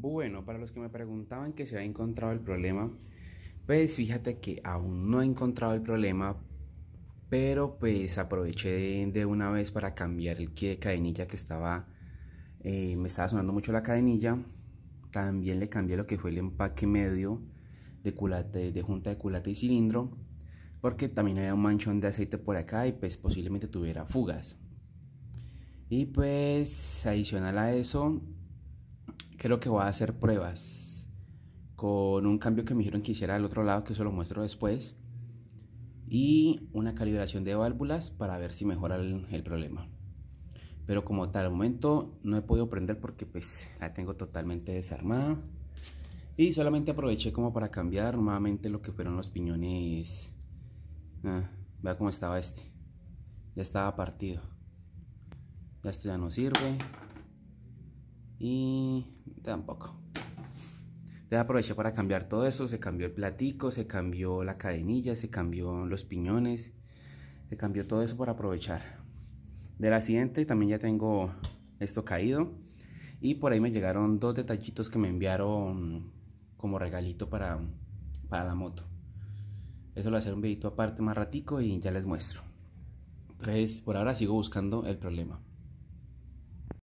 Bueno, para los que me preguntaban que se había encontrado el problema, pues fíjate que aún no he encontrado el problema, pero pues aproveché de, una vez para cambiar el que de cadenilla que estaba, eh, me estaba sonando mucho la cadenilla. También le cambié lo que fue el empaque medio de, culate, de junta de culata y cilindro, porque también había un manchón de aceite por acá y pues posiblemente tuviera fugas. Y pues adicional a eso, creo que voy a hacer pruebas con un cambio que me dijeron que hiciera al otro lado, que eso lo muestro después, y una calibración de válvulas para ver si mejora el, problema. Pero como tal, momento no he podido prender porque pues la tengo totalmente desarmada. Y solamente aproveché como para cambiar nuevamente lo que fueron los piñones. Ah, vea cómo estaba este. Ya estaba partido. Ya esto ya no sirve y tampoco. Entonces aproveché para cambiar todo eso, se cambió el platico, se cambió la cadenilla, se cambió los piñones, se cambió todo eso para aprovechar. De la siguiente también ya tengo esto caído y por ahí me llegaron dos detallitos que me enviaron como regalito para, para la moto. Eso lo voy a hacer un videito aparte más ratico y ya les muestro. Entonces por ahora sigo buscando el problema.